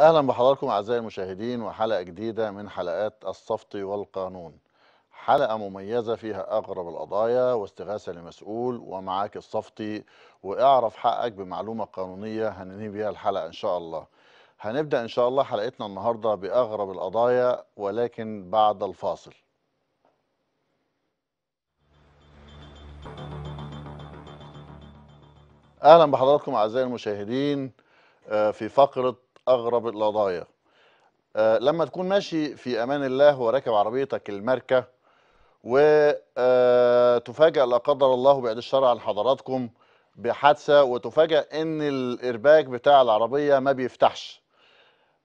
اهلا بحضراتكم اعزائي المشاهدين وحلقه جديده من حلقات الصفط والقانون حلقه مميزه فيها اغرب القضايا واستغاثه لمسؤول ومعاك الصفتي واعرف حقك بمعلومه قانونيه هننهي بيها الحلقه ان شاء الله هنبدا ان شاء الله حلقتنا النهارده باغرب القضايا ولكن بعد الفاصل اهلا بحضراتكم اعزائي المشاهدين آه، في فقره اغرب القضايا آه لما تكون ماشي في امان الله وراكب عربيتك الماركه وتفاجئ آه، لا قدر الله بعد الشر عن حضراتكم بحادثه وتفاجأ ان الارباك بتاع العربيه ما بيفتحش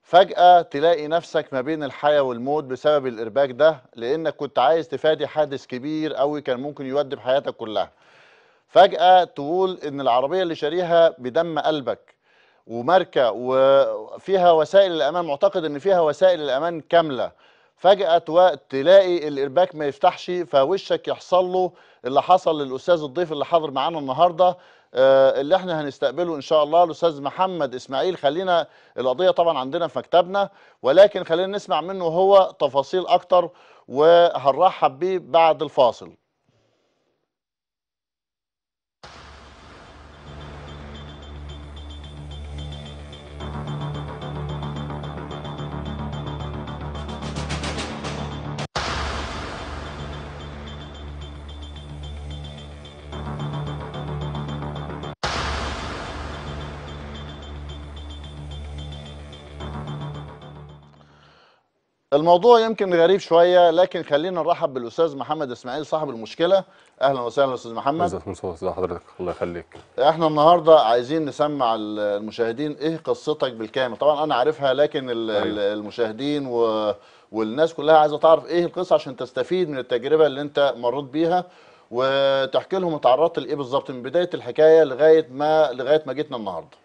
فجأة تلاقي نفسك ما بين الحياة والموت بسبب الإرباك ده لأنك كنت عايز تفادي حادث كبير قوي كان ممكن يودي بحياتك كلها فجأة تقول إن العربية اللي شاريها بدم قلبك وماركه وفيها وسائل الامان معتقد ان فيها وسائل الامان كامله فجاه تلاقي الارباك ما يفتحش فوشك يحصل له اللي حصل للاستاذ الضيف اللي حاضر معانا النهارده آه، اللي احنا هنستقبله ان شاء الله الاستاذ محمد اسماعيل خلينا القضيه طبعا عندنا في مكتبنا ولكن خلينا نسمع منه هو تفاصيل اكتر وهنرحب بيه بعد الفاصل الموضوع يمكن غريب شويه لكن خلينا نرحب بالاستاذ محمد اسماعيل صاحب المشكله اهلا وسهلا استاذ محمد ازيك يا حضرتك الله يخليك احنا النهارده عايزين نسمع المشاهدين ايه قصتك بالكامل طبعا انا عارفها لكن أيوة. المشاهدين و... والناس كلها عايزه تعرف ايه القصه عشان تستفيد من التجربه اللي انت مريت بيها وتحكي لهم اتعرضت لايه بالظبط من بدايه الحكايه لغايه ما لغايه ما جيتنا النهارده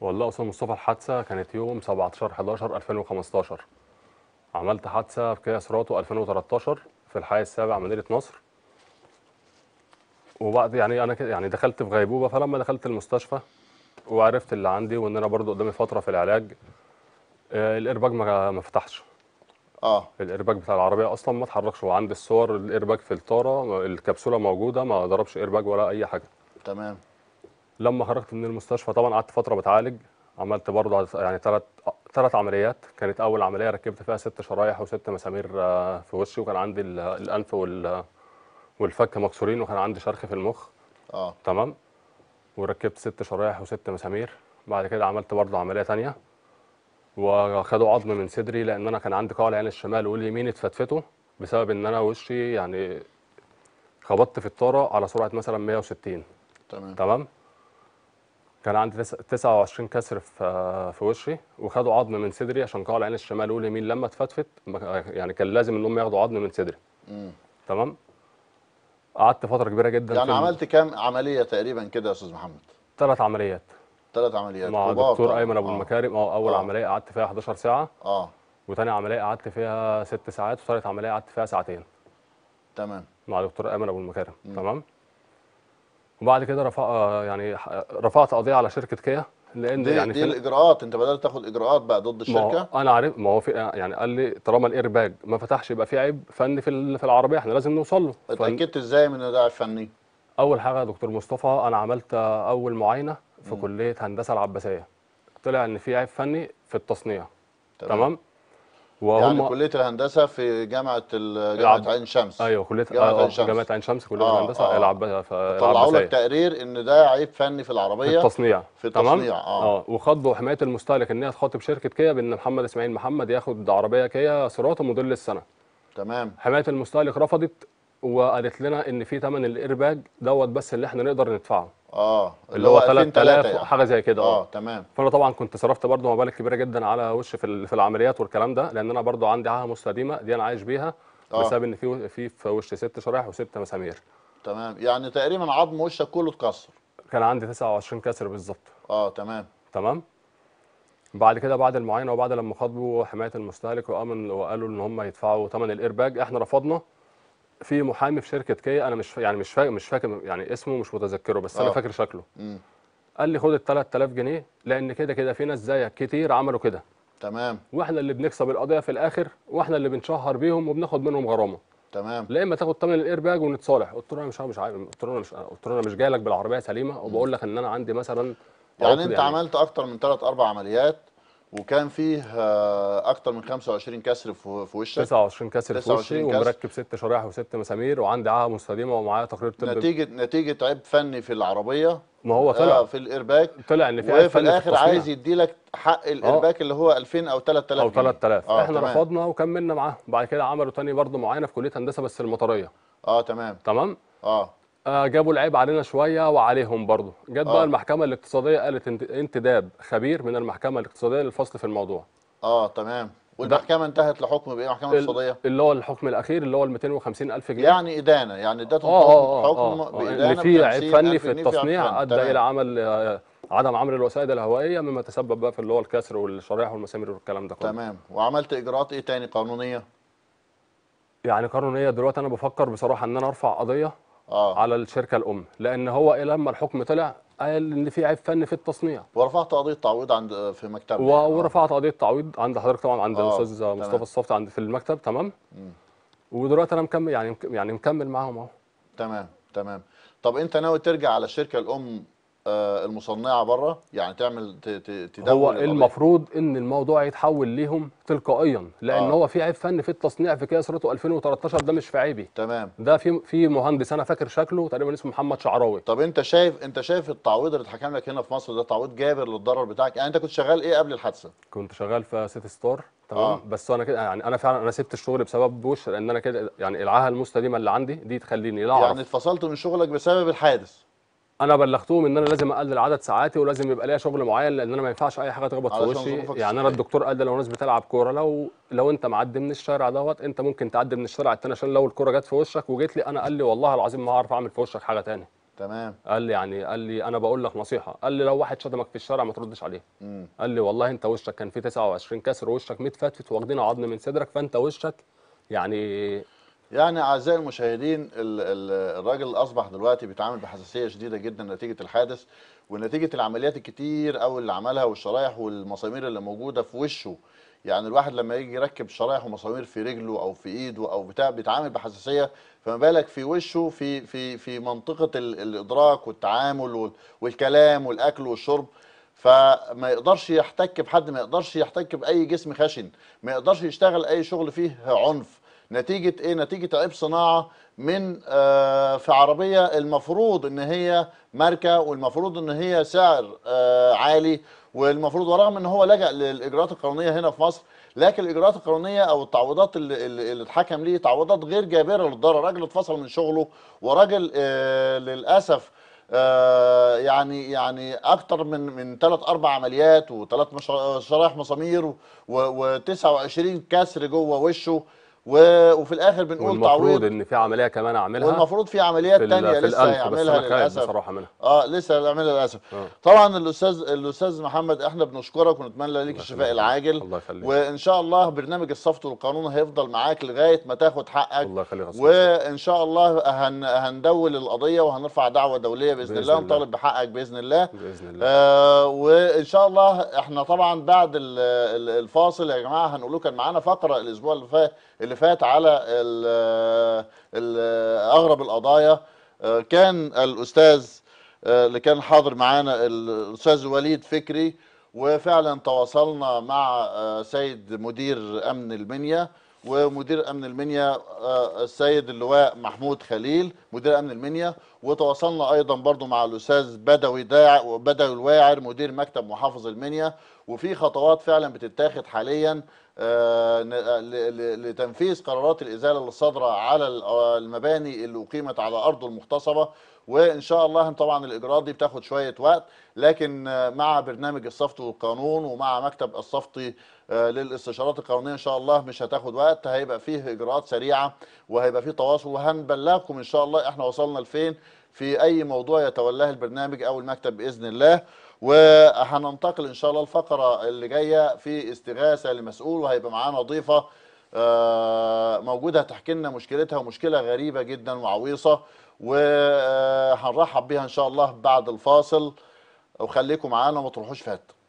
والله استاذ مصطفى الحادثه كانت يوم 17 11 2015 عملت حادثه في كيا سيراتو 2013 في الحي السابع مدينه نصر وبعد يعني انا يعني دخلت في غيبوبه فلما دخلت المستشفى وعرفت اللي عندي وان انا برضو قدامي فتره في العلاج آه، الايرباك ما ما فتحش اه الايرباك بتاع العربيه اصلا ما اتحركش وعندي الصور الايرباك في الطاره الكبسوله موجوده ما ضربش ايرباك ولا اي حاجه تمام لما خرجت من المستشفى طبعا قعدت فتره بتعالج عملت برضه يعني ثلاث ثلاث عمليات كانت اول عمليه ركبت فيها ست شرايح وست مسامير آه، في وشي وكان عندي الانف والفك مكسورين وكان عندي شرخ في المخ اه تمام وركبت ست شرايح وست مسامير بعد كده عملت برضه عمليه ثانيه وخدوا عظم من صدري لان انا كان عندي قاع العين الشمال واليمين اتفتفتوا بسبب ان انا وشي يعني خبطت في الطاره على سرعه مثلا 160 تمام تمام كان عندي 29 كسر في في وشي وخدوا عظم من صدري عشان قاع العين الشمال واليمين لما اتفتفت يعني كان لازم ان هم ياخدوا عظم من صدري تمام قعدت فتره كبيره جدا يعني عملت كام عمليه تقريبا كده يا استاذ محمد ثلاث عمليات ثلاث عمليات مع الدكتور ايمن ابو آه. المكارم اه اول آه. عمليه قعدت فيها 11 ساعه اه وثاني عمليه قعدت فيها ست ساعات وثالث عمليه قعدت فيها ساعتين تمام مع الدكتور ايمن ابو المكارم مم. تمام وبعد كده رفع آه، يعني رفعت قضيه على شركه كيا لان دي يعني دي الاجراءات انت بدات تاخد اجراءات بقى ضد الشركه ما انا عارف ما هو في آه، يعني قال لي طالما الاير باج ما فتحش يبقى في عيب فني في في العربيه احنا لازم نوصل له اتاكدت ازاي من انه ده عيب فني؟ اول حاجه يا دكتور مصطفى انا عملت اول معاينه في م. كليه هندسه العباسيه طلع ان في عيب فني في التصنيع تمام, تمام؟ يعني وهم يعني كليه الهندسه في جامعه جامعه عين شمس ايوه كليه جامعه آه، عين آه، شمس جامعه عين شمس كليه آه الهندسه آه العب آه، طلعوا لك تقرير ان ده عيب فني في العربيه في التصنيع في التصنيع تمام؟ اه, آه. وخضوا حمايه المستهلك ان هي تخاطب شركه كيا بان محمد اسماعيل محمد ياخد عربيه كيا سيراتا موديل السنه تمام حمايه المستهلك رفضت وقالت لنا ان في ثمن الايرباج دوت بس اللي احنا نقدر ندفعه اه اللي هو 3000 يعني. حاجه زي كده آه،, اه تمام فانا طبعا كنت صرفت برضه مبالغ كبيره جدا على وش في في العمليات والكلام ده لان انا برضه عندي عاهه مستديمه دي انا عايش بيها آه. بسبب ان في في في وش ست شرايح وست مسامير تمام يعني تقريبا عظم وشك كله اتكسر كان عندي 29 كسر بالظبط اه تمام تمام بعد كده بعد المعاينه وبعد لما خاطبوا حمايه المستهلك وامن وقالوا ان هم يدفعوا ثمن الايرباج احنا رفضنا في محامي في شركه كيا انا مش يعني مش فاكر مش فاكر يعني اسمه مش متذكره بس أوه. انا آه. فاكر شكله مم. قال لي خد ال 3000 جنيه لان كده كده في ناس زيك كتير عملوا كده تمام واحنا اللي بنكسب القضيه في الاخر واحنا اللي بنشهر بيهم وبناخد منهم غرامه تمام لا اما تاخد ثمن الاير باج ونتصالح قلت له انا مش مش عارف قلت له انا مش قلت له انا مش جاي لك بالعربيه سليمه وبقول لك ان انا عندي مثلا يعني انت يعني عملت اكتر من ثلاث اربع عمليات وكان فيه آه، اكتر من 25 كسر في وشك 29 كسر في وشي ومركب ست شرايح وست مسامير وعندي عاهه مستديمه ومعايا تقرير طبي نتيجه نتيجه عيب فني في العربيه ما هو طلع آه في الايرباك طلع ان في عيب فني الاخر عايز يدي لك حق الايرباك آه. اللي هو 2000 او 3000 او 3000 آه احنا تمام. رفضنا وكملنا معاه بعد كده عملوا تاني برضه معاينه في كليه هندسه بس المطريه اه تمام تمام اه آه، جابوا العيب علينا شويه وعليهم برضه جت بقى آه. المحكمه الاقتصاديه قالت انتداب خبير من المحكمه الاقتصاديه للفصل في الموضوع اه تمام والمحكمه انتهت لحكم بايه المحكمه الاقتصاديه اللي هو الحكم الاخير اللي هو ال 250 الف جنيه يعني ادانه يعني ادتهم آه،, آه،, آه حكم آه آه بادانه اللي فيه عيب فني في التصنيع ادى الى عمل عدم عمل الوسائد الهوائيه مما تسبب بقى في اللي هو الكسر والشرايح والمسامير والكلام ده كله تمام وعملت اجراءات ايه تاني قانونيه يعني قانونيه دلوقتي انا بفكر بصراحه ان انا ارفع قضيه آه. على الشركه الام لان هو لما الحكم طلع قال ان في عيب فني في التصنيع ورفعت قضيه تعويض عند في مكتب ورفعت قضيه تعويض عند حضرتك طبعا عند آه، الاستاذ آه. مصطفى الصفت عند في المكتب تمام ودلوقتي انا مكمل يعني يعني مكمل معاهم اهو تمام تمام طب انت ناوي ترجع على الشركه الام آه، المصنعه بره يعني تعمل تدور هو المفروض ان الموضوع يتحول ليهم تلقائيا لان آه. هو في عيب فني في التصنيع في كيا سيراتو 2013 ده مش في عيبي تمام ده في في مهندس انا فاكر شكله تقريبا اسمه محمد شعراوي طب انت شايف انت شايف التعويض اللي اتحكم لك هنا في مصر ده تعويض جابر للضرر بتاعك يعني انت كنت شغال ايه قبل الحادثه كنت شغال في سيتي ستار تمام آه. بس انا كده يعني انا فعلا انا سبت الشغل بسبب بوش لان انا كده يعني العاهه المستديمه اللي عندي دي تخليني لا يعني اعرف يعني اتفصلت من شغلك بسبب الحادث انا بلغتهم ان انا لازم اقلل عدد ساعاتي ولازم يبقى ليا شغل معين لان انا ما ينفعش اي حاجه تخبط في وشي يعني انا الدكتور قال ده لو ناس بتلعب كوره لو لو انت معدي من الشارع دوت انت ممكن تعدي من الشارع التاني عشان لو الكوره جت في وشك وجيت لي انا قال لي والله العظيم ما هعرف اعمل في وشك حاجه تاني تمام قال لي يعني قال لي انا بقول لك نصيحه قال لي لو واحد شتمك في الشارع ما تردش عليه قال لي والله انت وشك كان فيه 29 كسر وشك متفتفت واخدين عظم من صدرك فانت وشك يعني يعني اعزائي المشاهدين الراجل اصبح دلوقتي بيتعامل بحساسيه شديده جدا نتيجه الحادث ونتيجه العمليات الكتير قوي اللي عملها والشرايح والمسامير اللي موجوده في وشه يعني الواحد لما يجي يركب شرايح ومسامير في رجله او في ايده او بتاع بيتعامل بحساسيه فما بالك في وشه في في في منطقه الادراك والتعامل والكلام والاكل والشرب فما يقدرش يحتك بحد ما يقدرش يحتك باي جسم خشن ما يقدرش يشتغل اي شغل فيه عنف نتيجه ايه نتيجه عيب صناعه من آه، في عربيه المفروض ان هي ماركه والمفروض ان هي سعر آه، عالي والمفروض ورغم ان هو لجا للاجراءات القانونيه هنا في مصر لكن الاجراءات القانونيه او التعويضات اللي, اتحكم ليه تعويضات غير جابره للضرر راجل اتفصل من شغله وراجل آه، للاسف يعني يعني اكتر من من ثلاث اربع عمليات وثلاث شرايح مسامير و29 كسر جوه وشه وفي الاخر بنقول تعويض والمفروض ان في عمليه كمان اعملها والمفروض في عمليات ثانيه في لسه هيعملها للاسف بصراحه منها اه لسه هيعملها للاسف آه. طبعا الاستاذ الاستاذ محمد احنا بنشكرك ونتمنى ليك الشفاء العاجل الله يخليك وان شاء الله برنامج الصفت والقانون هيفضل معاك لغايه ما تاخد حقك الله يخليك وان شاء الله هن هندول القضيه وهنرفع دعوه دوليه باذن, بإذن الله ونطالب بحقك باذن الله باذن الله آه وان شاء الله احنا طبعا بعد الفاصل يا جماعه هنقول لكم كان معانا فقره الاسبوع اللي فات اللي فات على ال اغرب القضايا آه، كان الاستاذ آه، اللي كان حاضر معانا الاستاذ وليد فكري وفعلا تواصلنا مع آه، سيد مدير امن المنيا ومدير امن المنيا السيد اللواء محمود خليل مدير امن المنيا وتواصلنا ايضا برضو مع الاستاذ بدوي داع بدوي الواعر مدير مكتب محافظ المنيا وفي خطوات فعلا بتتاخد حاليا آه، آه، لتنفيذ قرارات الازاله الصادره على آه، المباني اللي اقيمت على ارض المغتصبه وان شاء الله طبعا الاجراءات دي بتاخد شويه وقت لكن مع برنامج الصفت والقانون ومع مكتب الصفتي للاستشارات القانونيه ان شاء الله مش هتاخد وقت هيبقى فيه اجراءات سريعه وهيبقى فيه تواصل وهنبلغكم ان شاء الله احنا وصلنا لفين في أي موضوع يتولاه البرنامج أو المكتب بإذن الله وهننتقل إن شاء الله الفقرة اللي جاية في استغاثة لمسؤول وهيبقى معانا ضيفة آه، موجودة هتحكي لنا مشكلتها ومشكلة غريبة جدا وعويصة وهنرحب بيها إن شاء الله بعد الفاصل وخليكم معانا وما تروحوش فات